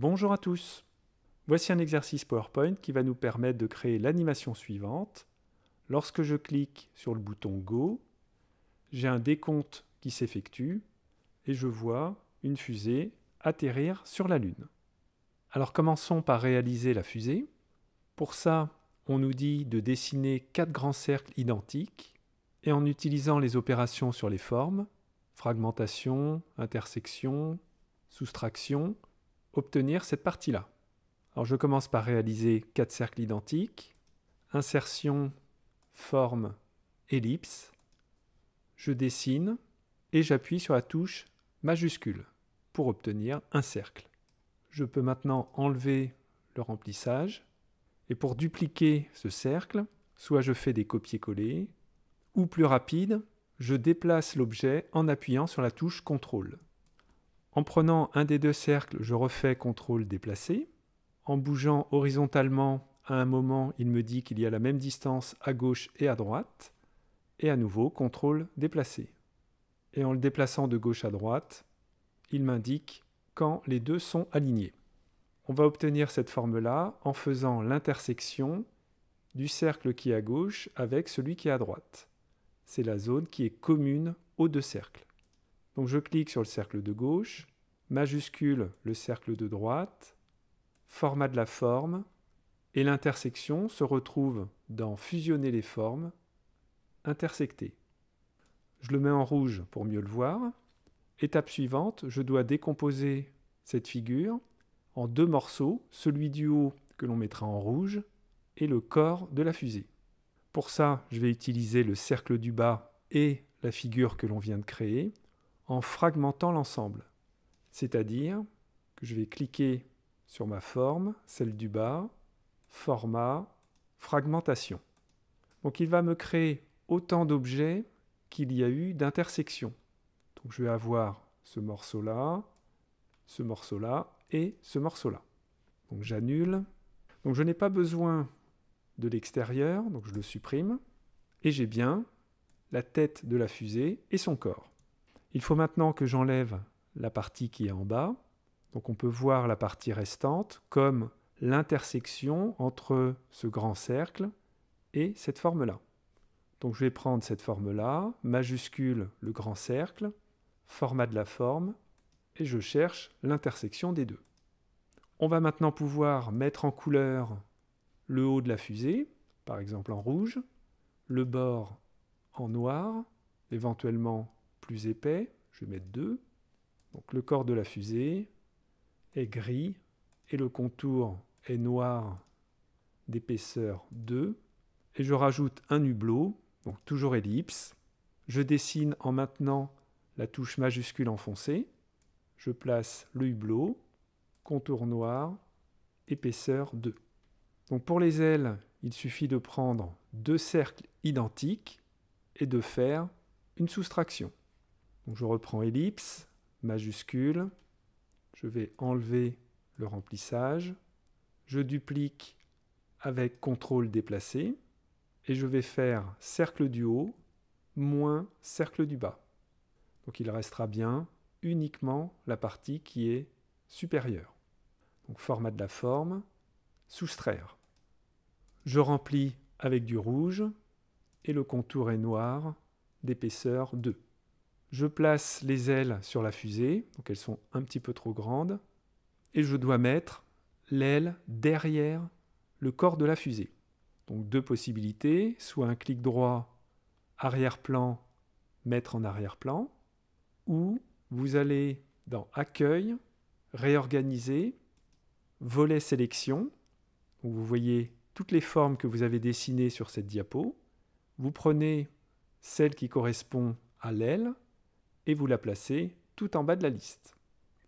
Bonjour à tous Voici un exercice PowerPoint qui va nous permettre de créer l'animation suivante. Lorsque je clique sur le bouton Go, j'ai un décompte qui s'effectue et je vois une fusée atterrir sur la Lune. Alors commençons par réaliser la fusée. Pour ça, on nous dit de dessiner quatre grands cercles identiques et en utilisant les opérations sur les formes, fragmentation, intersection, soustraction, obtenir cette partie-là. Alors je commence par réaliser quatre cercles identiques. Insertion, forme, ellipse. Je dessine et j'appuie sur la touche majuscule pour obtenir un cercle. Je peux maintenant enlever le remplissage. Et pour dupliquer ce cercle, soit je fais des copier-coller, ou plus rapide, je déplace l'objet en appuyant sur la touche contrôle. En prenant un des deux cercles, je refais contrôle déplacé. En bougeant horizontalement, à un moment, il me dit qu'il y a la même distance à gauche et à droite. Et à nouveau, contrôle déplacé. Et en le déplaçant de gauche à droite, il m'indique quand les deux sont alignés. On va obtenir cette forme-là en faisant l'intersection du cercle qui est à gauche avec celui qui est à droite. C'est la zone qui est commune aux deux cercles. Donc je clique sur le cercle de gauche, majuscule le cercle de droite, format de la forme, et l'intersection se retrouve dans Fusionner les formes, intersecter. Je le mets en rouge pour mieux le voir. Étape suivante, je dois décomposer cette figure en deux morceaux, celui du haut que l'on mettra en rouge et le corps de la fusée. Pour ça, je vais utiliser le cercle du bas et la figure que l'on vient de créer en fragmentant l'ensemble. C'est-à-dire que je vais cliquer sur ma forme, celle du bas, format, fragmentation. Donc il va me créer autant d'objets qu'il y a eu d'intersection Donc je vais avoir ce morceau-là, ce morceau-là et ce morceau-là. Donc j'annule. Donc je n'ai pas besoin de l'extérieur, donc je le supprime. Et j'ai bien la tête de la fusée et son corps. Il faut maintenant que j'enlève la partie qui est en bas. Donc on peut voir la partie restante comme l'intersection entre ce grand cercle et cette forme-là. Donc je vais prendre cette forme-là, majuscule le grand cercle, format de la forme, et je cherche l'intersection des deux. On va maintenant pouvoir mettre en couleur le haut de la fusée, par exemple en rouge, le bord en noir, éventuellement plus épais, je vais mettre 2. Donc le corps de la fusée est gris et le contour est noir d'épaisseur 2. Et je rajoute un hublot, donc toujours ellipse. Je dessine en maintenant la touche majuscule enfoncée. Je place le hublot, contour noir, épaisseur 2. Donc pour les ailes, il suffit de prendre deux cercles identiques et de faire une soustraction je reprends ellipse, majuscule, je vais enlever le remplissage, je duplique avec contrôle déplacé, et je vais faire cercle du haut, moins cercle du bas. Donc il restera bien uniquement la partie qui est supérieure. Donc format de la forme, soustraire. Je remplis avec du rouge, et le contour est noir d'épaisseur 2. Je place les ailes sur la fusée, donc elles sont un petit peu trop grandes, et je dois mettre l'aile derrière le corps de la fusée. Donc deux possibilités, soit un clic droit, arrière-plan, mettre en arrière-plan, ou vous allez dans Accueil, Réorganiser, Volet Sélection, où vous voyez toutes les formes que vous avez dessinées sur cette diapo. Vous prenez celle qui correspond à l'aile, et vous la placez tout en bas de la liste.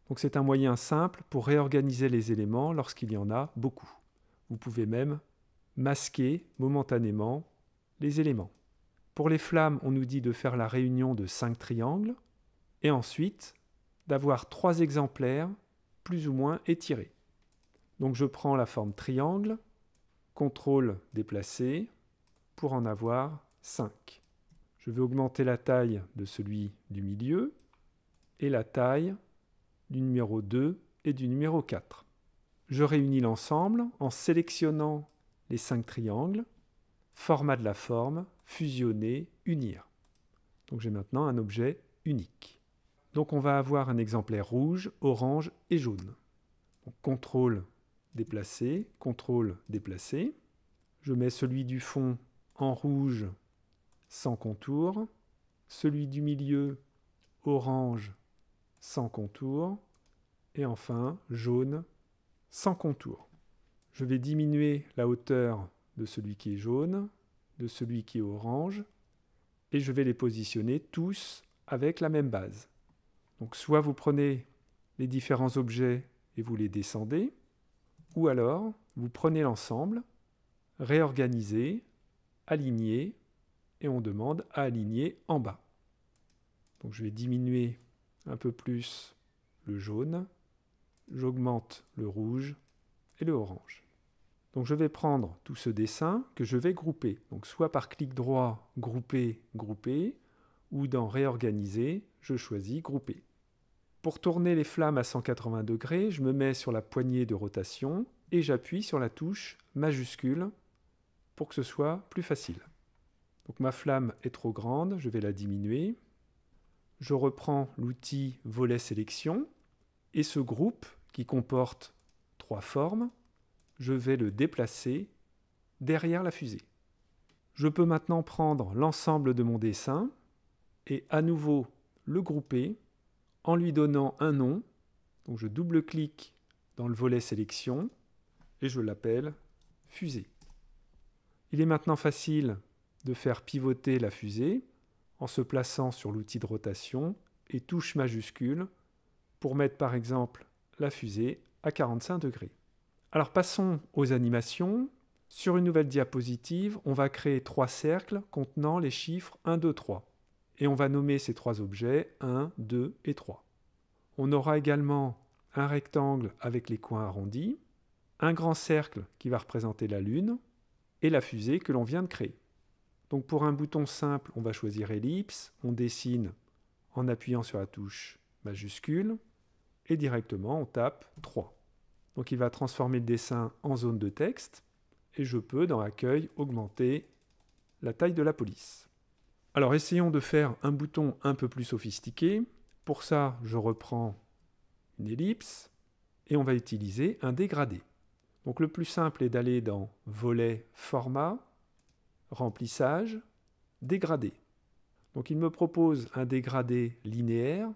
Donc c'est un moyen simple pour réorganiser les éléments lorsqu'il y en a beaucoup. Vous pouvez même masquer momentanément les éléments. Pour les flammes, on nous dit de faire la réunion de cinq triangles et ensuite d'avoir trois exemplaires plus ou moins étirés. Donc je prends la forme triangle, contrôle déplacé, pour en avoir 5. Je vais augmenter la taille de celui du milieu et la taille du numéro 2 et du numéro 4. Je réunis l'ensemble en sélectionnant les cinq triangles, format de la forme, fusionner, unir. Donc j'ai maintenant un objet unique. Donc on va avoir un exemplaire rouge, orange et jaune. Donc, contrôle déplacer, contrôle déplacer. Je mets celui du fond en rouge sans contour, celui du milieu orange sans contour, et enfin jaune sans contour. Je vais diminuer la hauteur de celui qui est jaune, de celui qui est orange, et je vais les positionner tous avec la même base. Donc soit vous prenez les différents objets et vous les descendez, ou alors vous prenez l'ensemble, réorganisez, alignez, et on demande à aligner en bas. Donc je vais diminuer un peu plus le jaune, j'augmente le rouge et le orange. Donc je vais prendre tout ce dessin que je vais grouper. Donc soit par clic droit, grouper, grouper, ou dans réorganiser, je choisis grouper. Pour tourner les flammes à 180 degrés, je me mets sur la poignée de rotation et j'appuie sur la touche majuscule pour que ce soit plus facile ma flamme est trop grande, je vais la diminuer. Je reprends l'outil volet sélection et ce groupe qui comporte trois formes, je vais le déplacer derrière la fusée. Je peux maintenant prendre l'ensemble de mon dessin et à nouveau le grouper en lui donnant un nom. Donc je double-clique dans le volet sélection et je l'appelle fusée. Il est maintenant facile de faire pivoter la fusée en se plaçant sur l'outil de rotation et touche majuscule pour mettre par exemple la fusée à 45 degrés. Alors passons aux animations. Sur une nouvelle diapositive, on va créer trois cercles contenant les chiffres 1, 2, 3. Et on va nommer ces trois objets 1, 2 et 3. On aura également un rectangle avec les coins arrondis, un grand cercle qui va représenter la Lune, et la fusée que l'on vient de créer. Donc pour un bouton simple, on va choisir ellipse, on dessine en appuyant sur la touche majuscule, et directement on tape 3. Donc il va transformer le dessin en zone de texte, et je peux dans Accueil augmenter la taille de la police. Alors essayons de faire un bouton un peu plus sophistiqué. Pour ça, je reprends une ellipse, et on va utiliser un dégradé. Donc le plus simple est d'aller dans Volet Format, remplissage, dégradé. Donc il me propose un dégradé linéaire,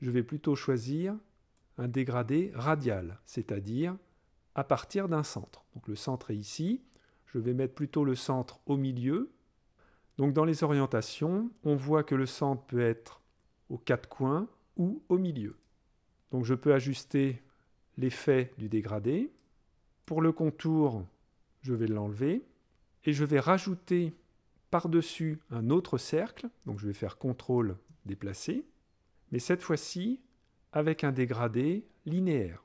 je vais plutôt choisir un dégradé radial, c'est-à-dire à partir d'un centre. Donc le centre est ici, je vais mettre plutôt le centre au milieu. Donc dans les orientations, on voit que le centre peut être aux quatre coins ou au milieu. Donc je peux ajuster l'effet du dégradé. Pour le contour, je vais l'enlever et je vais rajouter par-dessus un autre cercle, donc je vais faire contrôle déplacer, mais cette fois-ci avec un dégradé linéaire.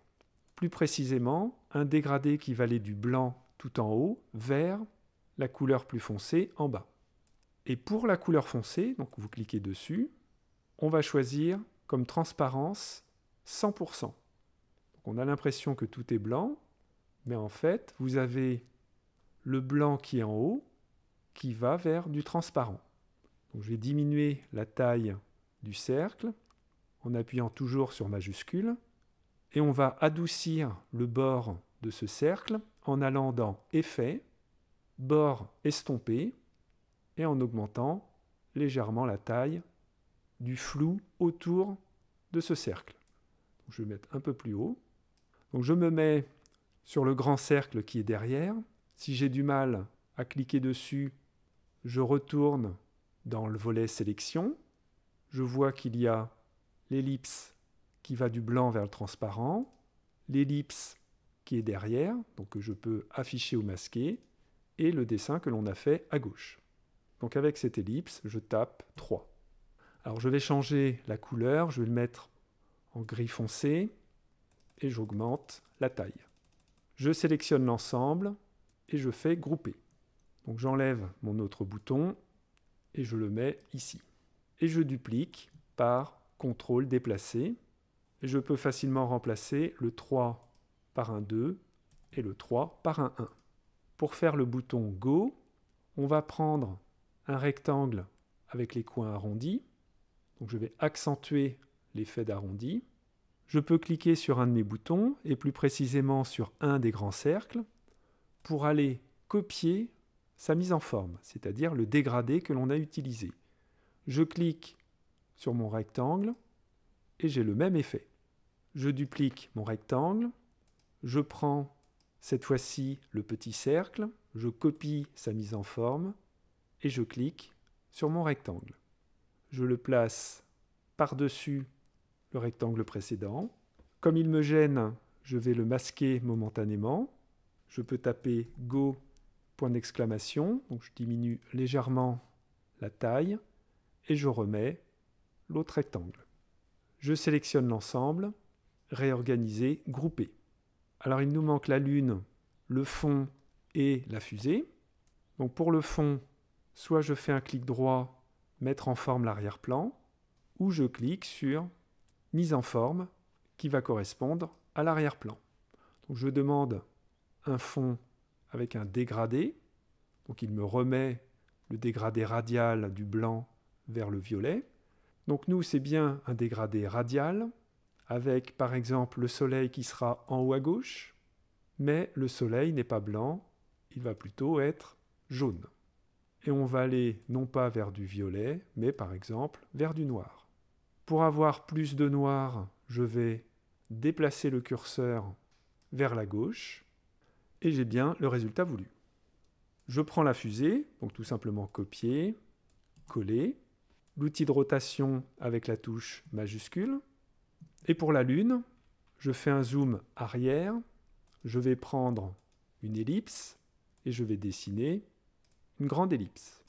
Plus précisément, un dégradé qui va aller du blanc tout en haut vers la couleur plus foncée en bas. Et pour la couleur foncée, donc vous cliquez dessus, on va choisir comme transparence 100%. on a l'impression que tout est blanc, mais en fait, vous avez le blanc qui est en haut qui va vers du transparent. je vais diminuer la taille du cercle en appuyant toujours sur majuscule et on va adoucir le bord de ce cercle en allant dans Effet, bord estompé et en augmentant légèrement la taille du flou autour de ce cercle. je vais mettre un peu plus haut. Donc je me mets sur le grand cercle qui est derrière si j'ai du mal à cliquer dessus, je retourne dans le volet sélection. Je vois qu'il y a l'ellipse qui va du blanc vers le transparent, l'ellipse qui est derrière, donc que je peux afficher ou masquer, et le dessin que l'on a fait à gauche. Donc avec cette ellipse, je tape 3. Alors je vais changer la couleur, je vais le mettre en gris foncé, et j'augmente la taille. Je sélectionne l'ensemble, et je fais grouper. Donc j'enlève mon autre bouton et je le mets ici. Et je duplique par contrôle déplacer. Et je peux facilement remplacer le 3 par un 2 et le 3 par un 1. Pour faire le bouton Go, on va prendre un rectangle avec les coins arrondis. Donc je vais accentuer l'effet d'arrondi. Je peux cliquer sur un de mes boutons et plus précisément sur un des grands cercles pour aller copier sa mise en forme, c'est-à-dire le dégradé que l'on a utilisé. Je clique sur mon rectangle et j'ai le même effet. Je duplique mon rectangle, je prends cette fois-ci le petit cercle, je copie sa mise en forme et je clique sur mon rectangle. Je le place par-dessus le rectangle précédent. Comme il me gêne, je vais le masquer momentanément je peux taper go point d'exclamation, donc je diminue légèrement la taille et je remets l'autre rectangle. Je sélectionne l'ensemble, réorganiser, grouper. Alors il nous manque la lune, le fond et la fusée. Donc pour le fond, soit je fais un clic droit, mettre en forme l'arrière-plan, ou je clique sur mise en forme qui va correspondre à l'arrière-plan. Donc je demande un fond avec un dégradé. Donc il me remet le dégradé radial du blanc vers le violet. Donc nous, c'est bien un dégradé radial avec par exemple le soleil qui sera en haut à gauche, mais le soleil n'est pas blanc, il va plutôt être jaune. Et on va aller non pas vers du violet, mais par exemple vers du noir. Pour avoir plus de noir, je vais déplacer le curseur vers la gauche, et j'ai bien le résultat voulu. Je prends la fusée, donc tout simplement copier, coller, l'outil de rotation avec la touche majuscule, et pour la Lune, je fais un zoom arrière, je vais prendre une ellipse, et je vais dessiner une grande ellipse.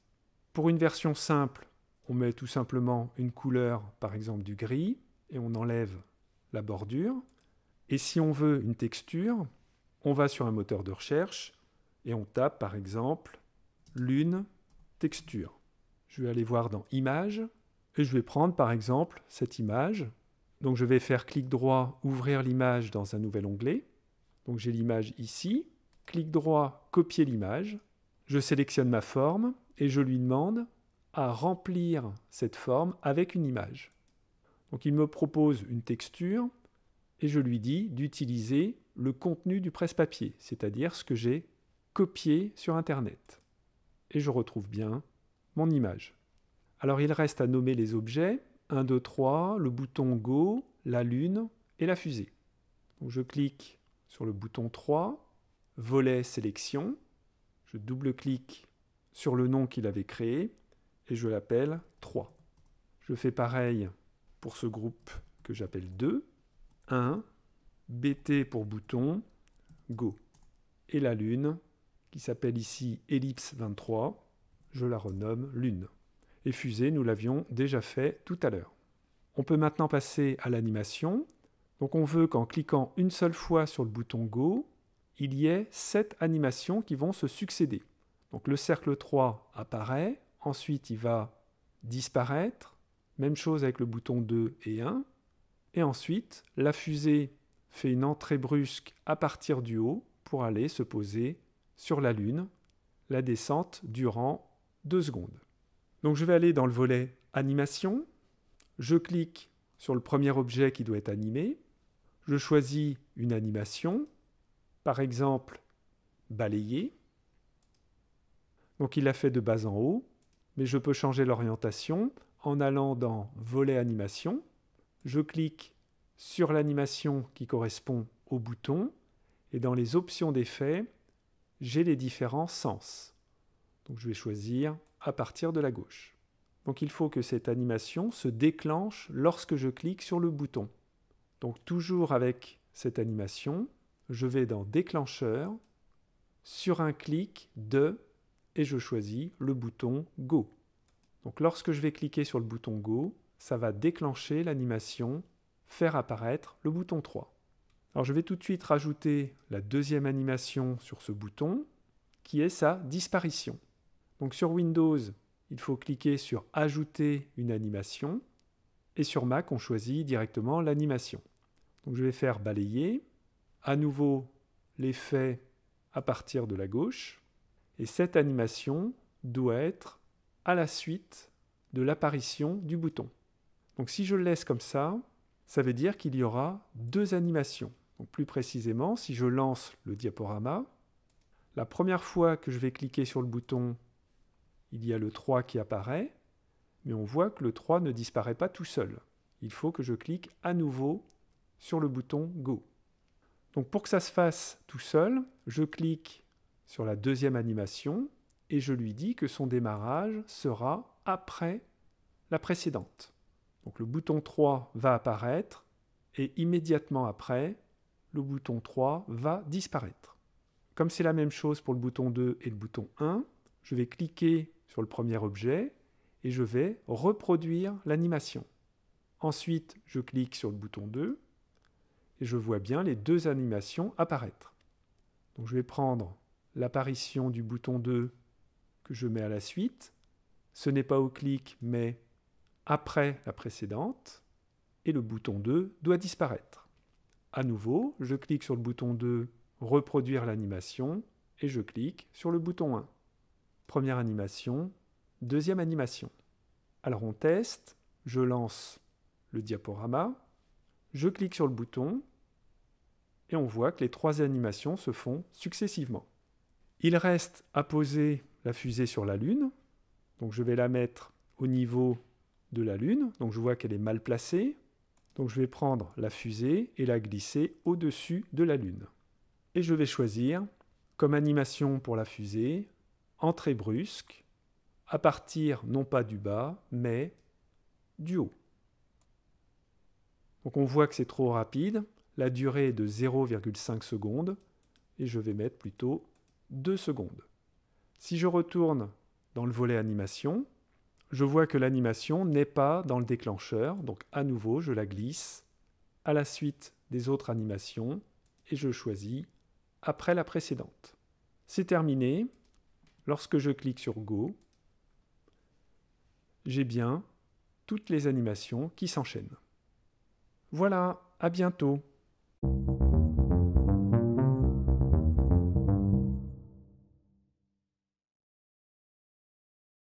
Pour une version simple, on met tout simplement une couleur, par exemple du gris, et on enlève la bordure. Et si on veut une texture, on va sur un moteur de recherche et on tape par exemple lune texture. Je vais aller voir dans images et je vais prendre par exemple cette image. Donc je vais faire clic droit, ouvrir l'image dans un nouvel onglet. Donc j'ai l'image ici, clic droit, copier l'image. Je sélectionne ma forme et je lui demande à remplir cette forme avec une image. Donc il me propose une texture et je lui dis d'utiliser le contenu du presse-papier, c'est-à-dire ce que j'ai copié sur Internet. Et je retrouve bien mon image. Alors il reste à nommer les objets, 1, 2, 3, le bouton Go, la Lune et la fusée. je clique sur le bouton 3, volet sélection, je double-clique sur le nom qu'il avait créé et je l'appelle 3. Je fais pareil pour ce groupe que j'appelle 2, 1, BT pour bouton, Go. Et la Lune, qui s'appelle ici Ellipse 23, je la renomme Lune. Et fusée, nous l'avions déjà fait tout à l'heure. On peut maintenant passer à l'animation. Donc on veut qu'en cliquant une seule fois sur le bouton Go, il y ait sept animations qui vont se succéder. Donc le cercle 3 apparaît, ensuite il va disparaître, même chose avec le bouton 2 et 1, et ensuite la fusée fait une entrée brusque à partir du haut pour aller se poser sur la Lune, la descente durant 2 secondes. Donc je vais aller dans le volet animation, je clique sur le premier objet qui doit être animé, je choisis une animation, par exemple balayer. Donc il l'a fait de bas en haut, mais je peux changer l'orientation en allant dans volet animation, je clique sur l'animation qui correspond au bouton, et dans les options d'effets j'ai les différents sens. Donc je vais choisir à partir de la gauche. Donc il faut que cette animation se déclenche lorsque je clique sur le bouton. Donc toujours avec cette animation, je vais dans Déclencheur, sur un clic de, et je choisis le bouton Go. Donc lorsque je vais cliquer sur le bouton Go, ça va déclencher l'animation faire apparaître le bouton 3. Alors je vais tout de suite rajouter la deuxième animation sur ce bouton, qui est sa disparition. Donc sur Windows, il faut cliquer sur Ajouter une animation, et sur Mac, on choisit directement l'animation. Donc je vais faire Balayer, à nouveau l'effet à partir de la gauche, et cette animation doit être à la suite de l'apparition du bouton. Donc si je le laisse comme ça, ça veut dire qu'il y aura deux animations. Donc plus précisément, si je lance le diaporama, la première fois que je vais cliquer sur le bouton, il y a le 3 qui apparaît, mais on voit que le 3 ne disparaît pas tout seul. Il faut que je clique à nouveau sur le bouton Go. Donc pour que ça se fasse tout seul, je clique sur la deuxième animation et je lui dis que son démarrage sera après la précédente. Donc le bouton 3 va apparaître et immédiatement après, le bouton 3 va disparaître. Comme c'est la même chose pour le bouton 2 et le bouton 1, je vais cliquer sur le premier objet et je vais reproduire l'animation. Ensuite, je clique sur le bouton 2 et je vois bien les deux animations apparaître. Donc je vais prendre l'apparition du bouton 2 que je mets à la suite. Ce n'est pas au clic, mais après la précédente et le bouton 2 doit disparaître. À nouveau, je clique sur le bouton 2 reproduire l'animation et je clique sur le bouton 1. Première animation, deuxième animation. Alors on teste, je lance le diaporama, je clique sur le bouton et on voit que les trois animations se font successivement. Il reste à poser la fusée sur la Lune, donc je vais la mettre au niveau de la Lune. Donc je vois qu'elle est mal placée. Donc je vais prendre la fusée et la glisser au-dessus de la Lune. Et je vais choisir, comme animation pour la fusée, entrée brusque, à partir non pas du bas, mais du haut. Donc on voit que c'est trop rapide, la durée est de 0,5 secondes, et je vais mettre plutôt 2 secondes. Si je retourne dans le volet animation, je vois que l'animation n'est pas dans le déclencheur, donc à nouveau, je la glisse à la suite des autres animations et je choisis après la précédente. C'est terminé. Lorsque je clique sur Go, j'ai bien toutes les animations qui s'enchaînent. Voilà, à bientôt